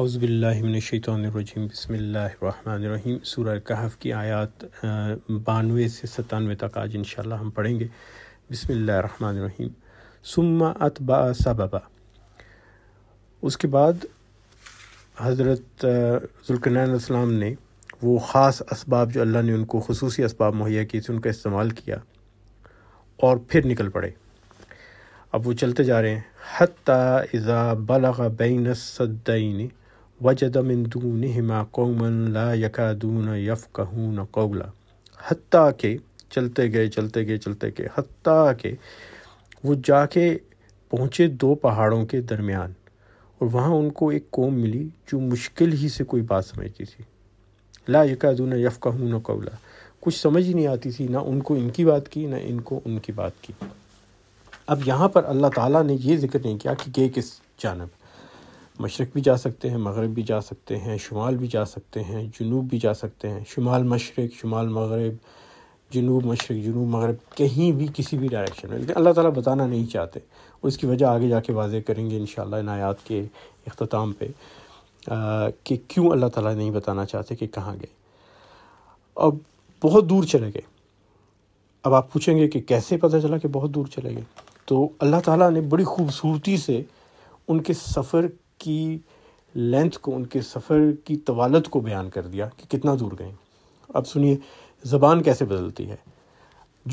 अउज़बिल्लिमिनशैतरजीम बसमीम सूर्य कहफ़ की आयात बानवे से सतानवे तक आज इन हम पढ़ेंगे बसमीम सुम्मा अतबा सबबा उसके बाद हज़रत जुल्कनसम ने वो ख़ास इसबाब जो अल्लाह ने उनको खसूसी इसबाब मुहैया किए थे उनका इस्तेमाल किया और फिर निकल पड़े अब वो चलते जा रहे हैं हती इज़ा बलग बैन सद्दीन वजद मिन दूनहिमा कौमन ला यकादून यफ़कहून कौला हती के चलते गए चलते गए चलते गए हती के वो जाके पहुँचे दो पहाड़ों के दरमियान और वहाँ उनको एक कौम मिली जो मुश्किल ही से कोई बात समझती थी ला यकादून यफ़कहून कौला कुछ समझ ही नहीं आती थी ना उनको इनकी बात की ना इनको उनकी बात की अब यहाँ पर अल्लाह ताला ने ये जिक्र नहीं किया कि गए किस जानब मशरक़ भी जा सकते हैं मगरब भी जा सकते हैं शुमाल भी जा सकते हैं जनूब भी जा सकते हैं शुमाल मशरक़ शुमाल मगरब जनूब मशरक़ जनूब मगरब कहीं भी किसी भी डायरेक्शन में लेकिन अल्लाह ताला बताना नहीं चाहते उसकी वजह आगे जाके वाजे करेंगे इन शनायात के अख्ताम पर कि क्यों अल्लाह ताला नहीं बताना चाहते कि कहाँ गए अब बहुत दूर चले गए अब आप पूछेंगे कि कैसे पता चला कि बहुत दूर चले गए तो अल्लाह ताला ने बड़ी खूबसूरती से उनके सफ़र की लेंथ को उनके सफ़र की तवालत को बयान कर दिया कि कितना दूर गए अब सुनिए ज़बान कैसे बदलती है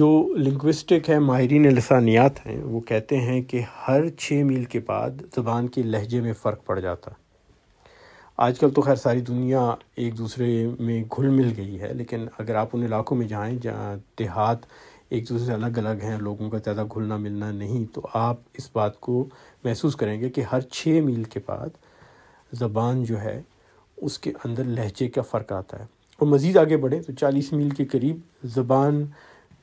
जो लिंग्विस्टिक है माहरीन लसानियात हैं वो कहते हैं कि हर छः मील के बाद ज़बान के लहजे में फ़र्क पड़ जाता आजकल तो खैर सारी दुनिया एक दूसरे में घुल मिल गई है लेकिन अगर आप उन इलाकों में जाएँ जहाँ देहात एक दूसरे से अलग अलग हैं लोगों का ज़्यादा घुलना मिलना नहीं तो आप इस बात को महसूस करेंगे कि हर छः मील के बाद ज़बान जो है उसके अंदर लहजे का फ़र्क आता है और मज़ीद आगे बढ़ें तो चालीस मील के करीब ज़बान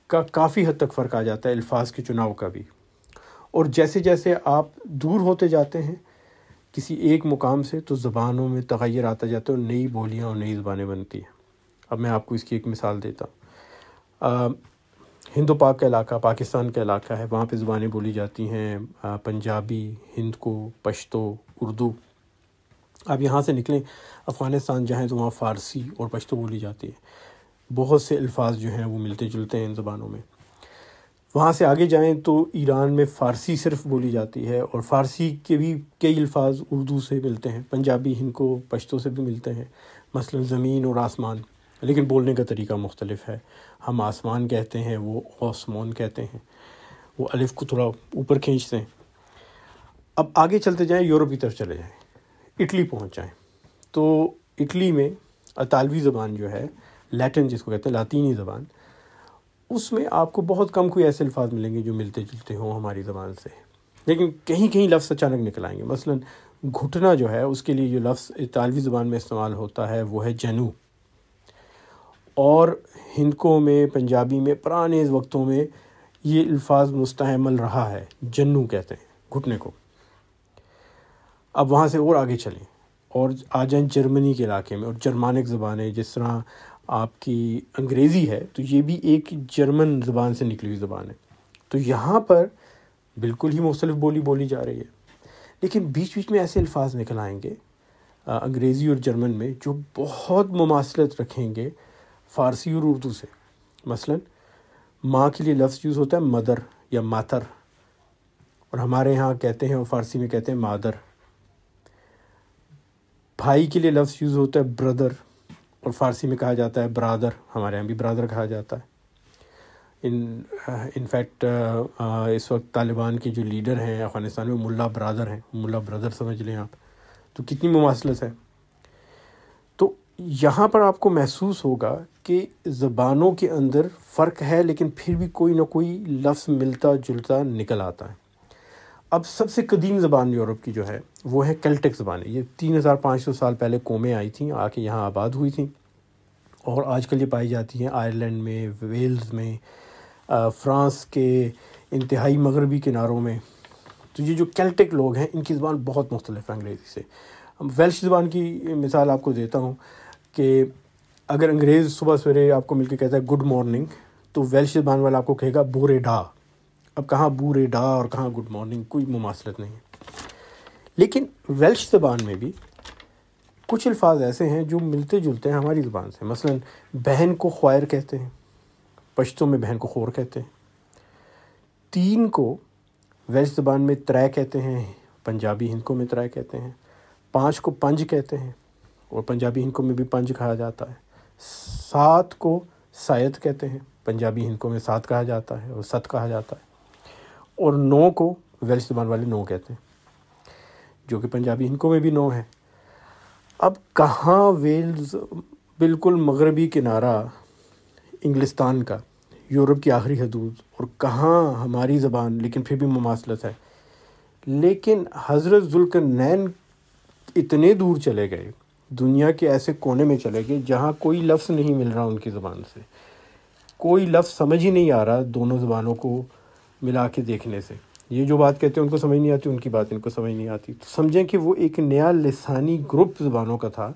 का काफ़ी हद तक फ़र्क आ जाता है अल्फाज के चुनाव का भी और जैसे जैसे आप दूर होते जाते हैं किसी एक मुकाम से तो ज़बानों में तगैर आता जाता है और नई बोलियाँ और नई ज़बानें बनती हैं अब मैं आपको इसकी एक मिसाल देता हूँ हिंदू पाक का इलाका पाकिस्तान का इलाका है वहाँ पे ज़ुबानें बोली जाती हैं पंजाबी हिंद को पश्तो उर्दू आप यहाँ से निकलें अफ़गानिस्तान जाएँ तो वहाँ फ़ारसी और पश्तो बोली जाती है बहुत से अल्फाज जो हैं वो मिलते जुलते हैं इन ज़बानों में वहाँ से आगे जाएँ तो ईरान में फ़ारसी सिर्फ बोली जाती है और फ़ारसी के भी कई अल्फाज उर्दू से मिलते हैं पंजाबी हिंद को पश्तो से भी मिलते हैं मसलन ज़मीन और आसमान लेकिन बोलने का तरीका मुख्तलिफ है हम आसमान कहते हैं वो आसमान कहते हैं वो अलिफ को थोड़ा ऊपर खींचते हैं अब आगे चलते जाएँ यूरोप की तरफ चले जाएँ इटली पहुँच जाएँ तो इटली में अतालवी ज़बान जो है लैटिन जिसको कहते हैं लातीनी ज़बान उसमें आपको बहुत कम कोई ऐसे अल्फाज मिलेंगे जो मिलते जुलते हों हमारी ज़बान से लेकिन कहीं कहीं लफ्ज़ तो अचानक निकल आएंगे मसलन घुटना जो है उसके लिए जो लफ्ज़ इतालवी ज़बान में इस्तेमाल होता है वो है जनू और हिंदकों में पंजाबी में पुराने वक्तों में ये अल्फाज मुस्तमल रहा है जन्नू कहते हैं घुटने को अब वहाँ से और आगे चलें और आ जाए जर्मनी के इलाके में और जर्मानिक है जिस तरह आपकी अंग्रेज़ी है तो ये भी एक जर्मन ज़बान से निकली हुई ज़बान है तो यहाँ पर बिल्कुल ही मुख्तलिफ बोली बोली जा रही है लेकिन बीच बीच में ऐसे अल्फाज निकल आएंगे अंग्रेज़ी और जर्मन में जो बहुत ममासलत रखेंगे फ़ारसी और उर्दू से मसलन माँ के लिए लफ्ज़ यूज़ होता है मदर या मातर और हमारे यहाँ कहते हैं और फ़ारसी में कहते हैं मादर भाई के लिए लफ्ज़ यूज़ होता है ब्रदर और फ़ारसी में कहा जाता है ब्रादर हमारे यहाँ भी ब्रादर कहा जाता है इन इनफैक्ट इस वक्त तालिबान के जो लीडर हैं अफ़गानिस्तान में मुल्ला ब्रादर हैं मुल्ला ब्रदर समझ लें आप तो कितनी मुमासलत है तो यहाँ पर आपको महसूस होगा कि ज़बानों के अंदर फ़र्क है लेकिन फिर भी कोई ना कोई लफ्ज़ मिलता जुलता निकल आता है अब सबसे कदीम ज़बान यूरोप की जो है वो है कैल्टिक ज़बान ये तीन हज़ार पाँच सौ साल पहले कोमें आई थी आके यहाँ आबाद हुई थी और आजकल ये पाई जाती हैं आयरलैंड में वेल्स में फ्रांस के इंतहाई मगरबी किनारों में तो ये जो कैल्टिक लोग हैं इनकी ज़बान बहुत मुख्तलिफ है अंग्रेज़ी से वेल्श ज़बान की मिसाल आपको देता हूँ कि अगर अंग्रेज़ सुबह सवेरे आपको मिलकर कहता है गुड मॉर्निंग तो वेल्श जबान वाला आपको कहेगा बोरे डा अब कहाँ बूरे डा और कहाँ गुड मॉर्निंग कोई मुमासलत नहीं है लेकिन वेल्श जबान में भी कुछ अल्फाज ऐसे हैं जो मिलते जुलते हैं हमारी जबान से मसलन बहन को ख्वायर कहते हैं पश्तों में बहन को खोर कहते हैं तीन को वेल्श जबान में त्रै कहते हैं पंजाबी हिंदकों में त्रै कहते हैं पाँच को पंज कहते हैं और पंजाबी हिंदकों में भी पंज कहा जाता है सात को सायद कहते हैं पंजाबी हिंदकों में सात कहा जाता है और सत कहा जाता है और नौ को वेल्श जबान वाले नौ कहते हैं जो कि पंजाबी हिंदकों में भी नौ है अब कहाँ वेल्स बिल्कुल मगरबी किनारा इंग्लिस्तान का यूरोप की आखिरी हदूद और कहाँ हमारी ज़बान लेकिन फिर भी ममासलत है लेकिन हज़रत जुल्कर नैन इतने दूर चले गए दुनिया के ऐसे कोने में चले गए जहाँ कोई लफ्ज़ नहीं मिल रहा उनकी ज़बान से कोई लफ्ज़ समझ ही नहीं आ रहा दोनों ज़बानों को मिला के देखने से ये जो बात कहते हैं उनको समझ नहीं आती उनकी बात इनको समझ नहीं आती तो समझें कि वो एक नया लसानी ग्रुप ज़बानों का था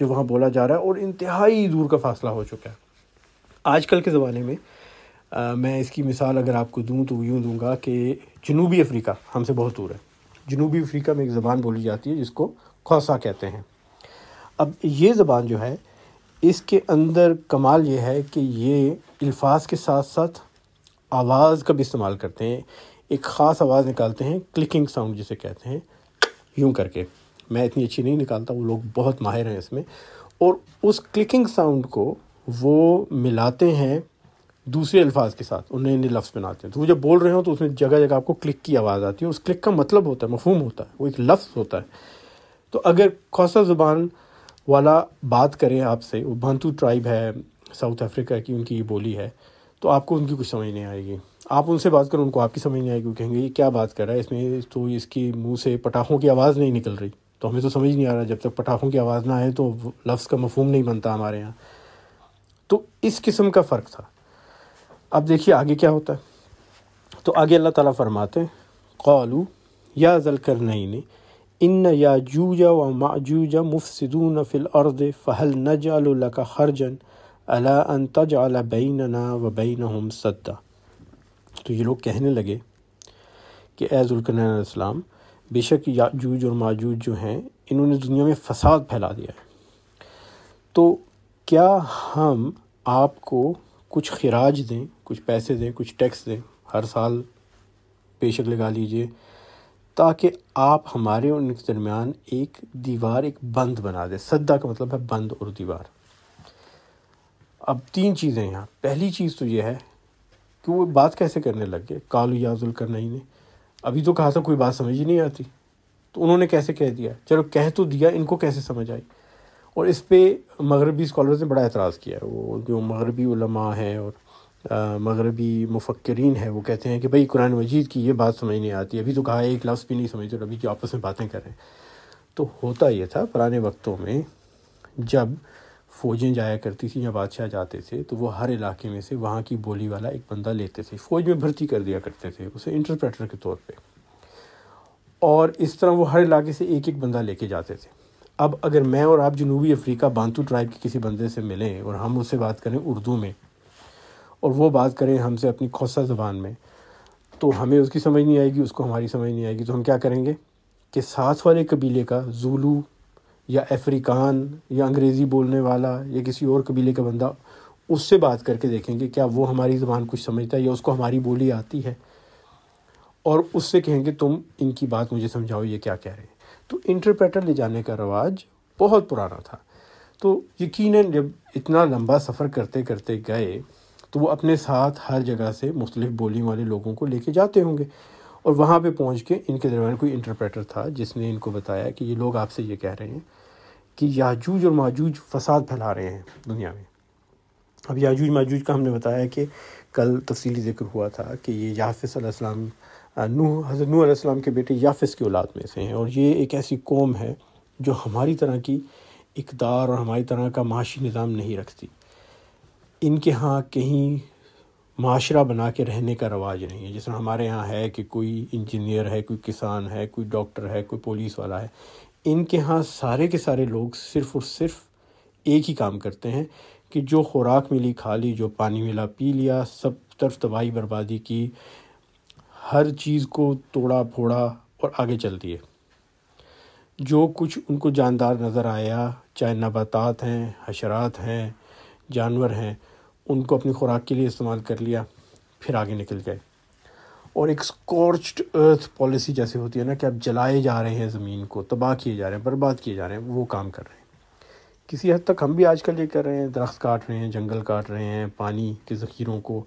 जो वहाँ बोला जा रहा है और इंतहाई दूर का फासला हो चुका है आजकल के ज़माने में आ, मैं इसकी मिसाल अगर आपको दूँ तो यूँ दूँगा कि जनूबी अफ्रीका हमसे बहुत दूर है जनूबी अफ्रीका में एक ज़बान बोली जाती है जिसको खौसा कहते हैं अब ये ज़बान जो है इसके अंदर कमाल ये है कि ये अल्फाज के साथ साथ आवाज़ का भी इस्तेमाल करते हैं एक ख़ास आवाज़ निकालते हैं क्लिकिंग साउंड जिसे कहते हैं यूं करके मैं इतनी अच्छी नहीं निकालता वो लोग बहुत माहिर हैं इसमें और उस क्लिकिंग साउंड को वो मिलाते हैं दूसरे अल्फाज के साथ उन्हें नए लफ्ज़ बनाते हैं तो वो जब बोल रहे हो तो उसमें जगह जगह आपको क्लिक की आवाज़ आती है उस क्लिक का मतलब होता है मफहूम होता है वो एक लफ्ज़ होता है तो अगर खौसा ज़ुबान वाला बात करें आपसे वो भंतु ट्राइब है साउथ अफ्रीका की उनकी ये बोली है तो आपको उनकी कुछ समझ नहीं आएगी आप उनसे बात करो उनको आपकी समझ नहीं आएगी वो कहेंगे ये क्या बात कर रहा है इसमें तो इसकी मुंह से पटाखों की आवाज़ नहीं निकल रही तो हमें तो समझ नहीं आ रहा जब तक पटाखों की आवाज़ ना आए तो लफ्ज़ का मफहम नहीं बनता हमारे यहाँ तो इस किस्म का फ़र्क था अब देखिए आगे क्या होता है तो आगे अल्लाह ताला फरमाते हैं कौलू या जल कर नहीं इन याजूज व माजूज मुफसदून फ़िल अर्द फ़हल नजल का हरजन अला अनतज अला ना व बैन हम सद्दा तो ये लोग कहने लगे कि एज़ुल्कनाम बेशक याजूज और माजूज जो हैं इन्होंने दुनिया में फसाद फैला दिया है तो क्या हम आपको कुछ खराज दें कुछ पैसे दें कुछ टैक्स दें हर साल बेशक लगा लीजिए ताकि आप हमारे और उनके दरमियान एक दीवार एक बंद बना दें सद्दा का मतलब है बंद और दीवार अब तीन चीज़ें यहाँ पहली चीज़ तो यह है कि वो बात कैसे करने लग गए कालू याजुल करना ही ने अभी तो कहा था कोई बात समझ ही नहीं आती तो उन्होंने कैसे कह दिया चलो कह तो दिया इनको कैसे समझ आई और इस पर मगरबी स्कॉलर्स ने बड़ा एतराज़ किया है वो जो मगरबी उलमा हैं और मगरबी मुफक्रीन है वो कहते हैं कि भाई कुरान मजीद की ये बात समझ नहीं आती अभी तो कहा एक लफ्ज़ भी नहीं समझते और अभी जो आपस में बातें करें तो होता ये था पुराने वक्तों में जब फ़ौजें जाया करती थी या बादशाह जाते थे तो वो हर इलाके में से वहाँ की बोली वाला एक बंदा लेते थे फ़ौज में भर्ती कर दिया करते थे उसे इंटरप्रेटर के तौर पे और इस तरह वो हर इलाके से एक एक बंदा लेके जाते थे अब अगर मैं और आप जनूबी अफ्रीका बांतू ट्राइब के किसी बंदे से मिलें और हम उससे बात करें उर्दू में और वो बात करें हमसे अपनी खौसा ज़बान में तो हमें उसकी समझ नहीं आएगी उसको हमारी समझ नहीं आएगी तो हम क्या करेंगे कि साथ वाले कबीले का जूलू या अफ्रीकान या अंग्रेज़ी बोलने वाला या किसी और कबीले का बंदा उससे बात करके देखेंगे क्या वो हमारी ज़बान कुछ समझता है या उसको हमारी बोली आती है और उससे कहेंगे तुम इनकी बात मुझे समझाओ ये क्या कह रहे हैं तो इंटरप्रेटर ले जाने का रवाज बहुत पुराना था तो यकीनन जब इतना लंबा सफ़र करते करते गए तो वो अपने साथ हर जगह से मुख्तलिफ़ बोली वाले लोगों को लेके जाते होंगे और वहाँ पे पहुँच के इनके दरमियान कोई इंटरप्रेटर था जिसने इनको बताया कि ये लोग आपसे ये कह रहे हैं कि याजूज और माजूज फसाद फैला रहे हैं दुनिया में अब याजूज माजूज का हमने बताया कि कल तफ़सी जिक्र हुआ था कि ये याफ़िसम नू नूह नू नूह के बेटे याफिस की औलाद में से हैं और ये एक ऐसी कौम है जो हमारी तरह की इकदार और हमारी तरह का माशी निज़ाम नहीं रखती इनके यहाँ कहीं माशरा बना के रहने का रवाज नहीं है जिस तरह हमारे यहाँ है कि कोई इंजीनियर है कोई किसान है कोई डॉक्टर है कोई पुलिस वाला है इनके यहाँ सारे के सारे लोग सिर्फ़ और सिर्फ एक ही काम करते हैं कि जो खुराक मिली खा ली जो पानी मिला पी लिया सब तरफ तबाही बर्बादी की हर चीज़ को तोड़ा फोड़ा और आगे चल दिए जो कुछ उनको जानदार नज़र आया चाहे नबातात हैं हशरात हैं जानवर हैं उनको अपनी खुराक के लिए इस्तेमाल कर लिया फिर आगे निकल गए और एक स्कॉर्च्ड अर्थ पॉलिसी जैसे होती है ना कि आप जलाए जा रहे हैं ज़मीन को तबाह किए जा रहे हैं बर्बाद किए जा रहे हैं वो काम कर रहे हैं किसी हद तक हम भी आजकल ये कर रहे हैं दरख्त काट रहे हैं जंगल काट रहे हैं पानी के ज़ख़ीरों को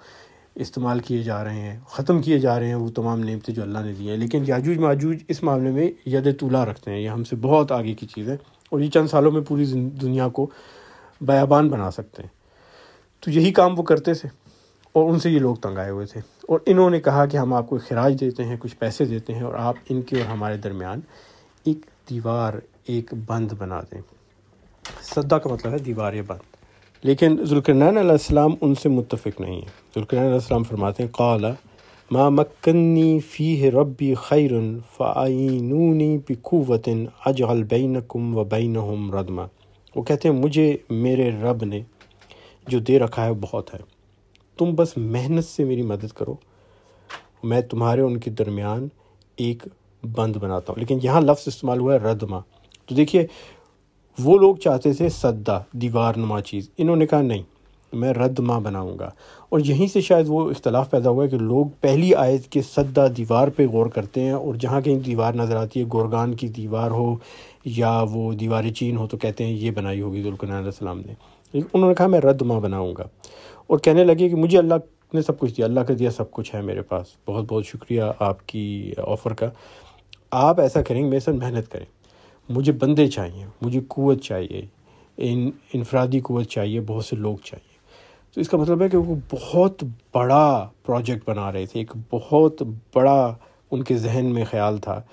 इस्तेमाल किए जा रहे हैं ख़त्म किए जा रहे हैं वो तमाम नियमते जो अल्लाह ने दिए हैं लेकिन याजूज माजूज इस मामले में यद तुला रखते हैं ये हमसे बहुत आगे की चीज़ है और ये चंद सालों में पूरी दुनिया को बयाबान बना सकते हैं तो यही काम वो करते थे और उनसे ये लोग तंग आए हुए थे और इन्होंने कहा कि हम आपको खराज देते हैं कुछ पैसे देते हैं और आप इनके और हमारे दरमियान एक दीवार एक बंद बना दें सद्दा का मतलब है दीवार या बंद लेकिन जुल्करनान उनसे मुतफ़ नहीं है जुल्करनान फरमाते हैं कला माँ मक्न्नी फ़ी रबी खैर फ़ाइनूनी बिकूवतिन अजहल कुम व बैन हम रदमा वो कहते हैं मुझे मेरे रब ने जो दे रखा है बहुत है तुम बस मेहनत से मेरी मदद करो मैं तुम्हारे उनके दरमियान एक बंद बनाता हूँ लेकिन यहाँ लफ्ज़ इस्तेमाल हुआ है रदमा तो देखिए वो लोग चाहते थे सद्दा दीवार नुमा चीज़ इन्होंने कहा नहीं मैं रदमा बनाऊंगा और यहीं से शायद वो इख्तलाफ पैदा हुआ है कि लोग पहली आयत के सद्दा दीवार पे गौर करते हैं और जहाँ कहीं दीवार नज़र आती है गोरगान की दीवार हो या वो दीवार चीन हो तो कहते हैं ये बनाई होगी सलाम ने उन्होंने कहा मैं रद्द माँ बनाऊँगा और कहने लगे कि मुझे अल्लाह ने सब कुछ दिया अल्लाह का दिया सब कुछ है मेरे पास बहुत बहुत शुक्रिया आपकी ऑफ़र का आप ऐसा करेंगे मेरे साथ मेहनत करें मुझे बंदे चाहिए मुझे कुत चाहिए इन इनफरादी कुत चाहिए बहुत से लोग चाहिए तो इसका मतलब है कि वो बहुत बड़ा प्रोजेक्ट बना रहे थे एक बहुत बड़ा उनके जहन में ख्याल था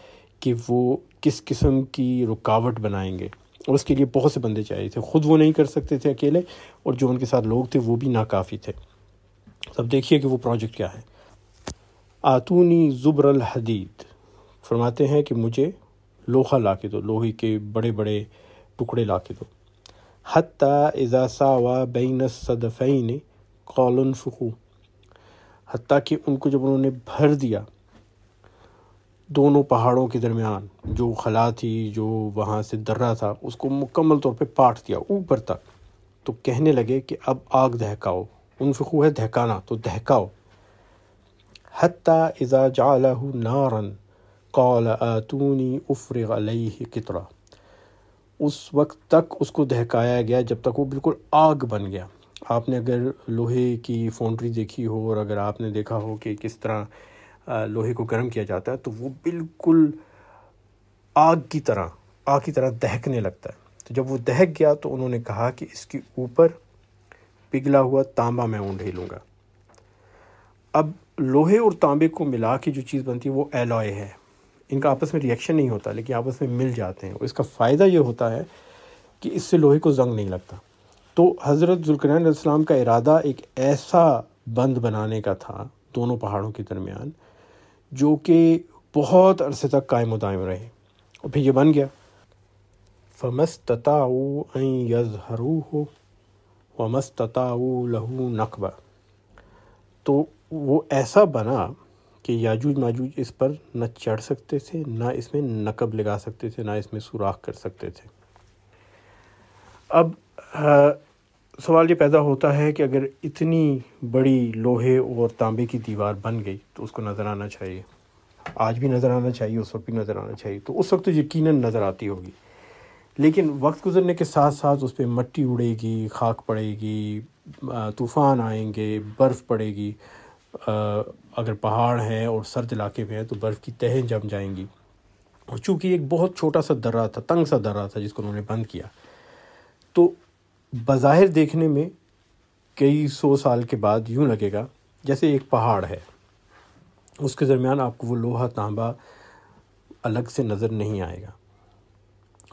कि वो किस किस्म की रुकावट बनाएंगे और उसके लिए बहुत से बंदे चाहिए थे ख़ुद वो नहीं कर सकते थे अकेले और जो उनके साथ लोग थे वो भी नाकाफ़ी थे अब देखिए कि वो प्रोजेक्ट क्या है आतूनी ज़ुबरल हदीद फरमाते हैं कि मुझे लोहा ला के दो लोहे के बड़े बड़े टुकड़े ला के दो हती इजासा व बैन ने कौलन फ़कू हती कि उनको जब उन्होंने भर दिया दोनों पहाड़ों के दरमियान जो खला थी जो वहाँ से दर्रा था उसको मुकम्मल तौर पे पाट दिया ऊपर तक तो कहने लगे कि अब आग दहकाओ उन फू है दहकाना तो दहकाओ हती इज़ा जालहू नारन कौल आतूनी उफ़र ही कितरा उस वक्त तक उसको दहकाया गया जब तक वो बिल्कुल आग बन गया आपने अगर लोहे की फोनड्री देखी हो और अगर आपने देखा हो कि किस तरह लोहे को गर्म किया जाता है तो वो बिल्कुल आग की तरह आग की तरह दहकने लगता है तो जब वो दहक गया तो उन्होंने कहा कि इसके ऊपर पिघला हुआ तांबा मैं ऊँढे लूँगा अब लोहे और तांबे को मिला के जो चीज़ बनती है वो एलॉय है इनका आपस में रिएक्शन नहीं होता लेकिन आपस में मिल जाते हैं और इसका फ़ायदा ये होता है कि इससे लोहे को जंग नहीं लगता तो हज़रत जुल्करैन का इरादा एक ऐसा बंद बनाने का था दोनों पहाड़ों के दरमियान जो कि बहुत अरसे तक कायम दायम रहे और फिर ये बन गया फ़मस्तताऊ अं यजहरू हो वमस्तताऊ लहू नकबा तो वो ऐसा बना कि याजूज माजूज इस पर न चढ़ सकते थे ना इसमें नकब लगा सकते थे ना इसमें सुराख कर सकते थे अब आ, सवाल ये पैदा होता है कि अगर इतनी बड़ी लोहे और तांबे की दीवार बन गई तो उसको नज़र आना चाहिए आज भी नज़र आना चाहिए उस वक्त भी नज़र आना चाहिए तो उस वक्त तो यकीन नज़र आती होगी लेकिन वक्त गुजरने के साथ साथ उस पर मट्टी उड़ेगी खाक पड़ेगी तूफ़ान आएंगे बर्फ़ पड़ेगी अगर पहाड़ हैं और सर्द इलाके में हैं तो बर्फ़ की तहें जम जाएंगी और चूँकि एक बहुत छोटा सा दर्रा था तंग सा दर्रा था जिसको उन्होंने बंद किया तो बाहिर देखने में कई सौ साल के बाद यूँ लगेगा जैसे एक पहाड़ है उसके दरमियान आपको वो लोहा तांबा अलग से नज़र नहीं आएगा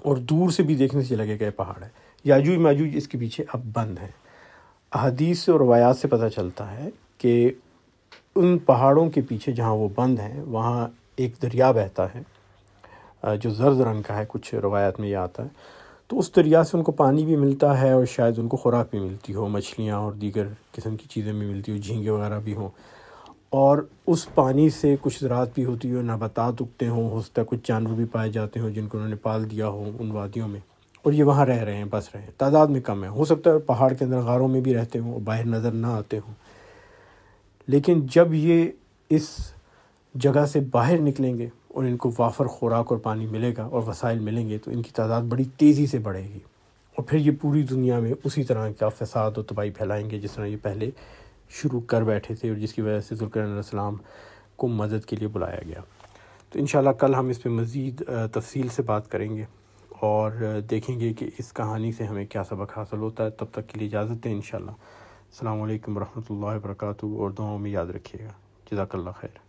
और दूर से भी देखने से लगेगा ये पहाड़ है याजू माजू इसके पीछे अब बंद हैं अदीस और रवायात से पता चलता है कि उन पहाड़ों के पीछे जहाँ वो बंद हैं वहाँ एक दरिया बहता है जो जर्द रंग का है कुछ रवायात में यह आता है तो उस दरिया से उनको पानी भी मिलता है और शायद उनको खुराक भी मिलती हो मछलियाँ और दीगर किस्म की चीज़ें भी मिलती हो झींगे वगैरह भी हों और उस पानी से कुछ ज़रात भी होती हो नबातात उगते हों हो सकता कुछ जानवर भी पाए जाते हों जिनको उन्होंने पाल दिया हो उन वादियों में और ये वहाँ रह रहे हैं बस रहे हैं तादाद में कम है हो सकता है पहाड़ के अंदर गारों में भी रहते हों और बाहर नज़र ना आते हों लेकिन जब ये इस जगह से बाहर निकलेंगे और इनको वाफर खुराक और पानी मिलेगा और वसाइल मिलेंगे तो इनकी तादाद बड़ी तेज़ी से बढ़ेगी और फिर ये पूरी दुनिया में उसी तरह का फसाद और तबाही फैलाएंगे जिस तरह ये पहले शुरू कर बैठे थे और जिसकी वजह से जुल्कराम को मदद के लिए बुलाया गया तो इन कल हम इस पर मज़ीद तफसील से बात करेंगे और देखेंगे कि इस कहानी से हमें क्या सबक हासिल होता है तब तक के लिए इजाज़त है इन शाला अल्लाम वरहमल वर्क और दुआओं में याद रखिएगा जजाकल्ला खैर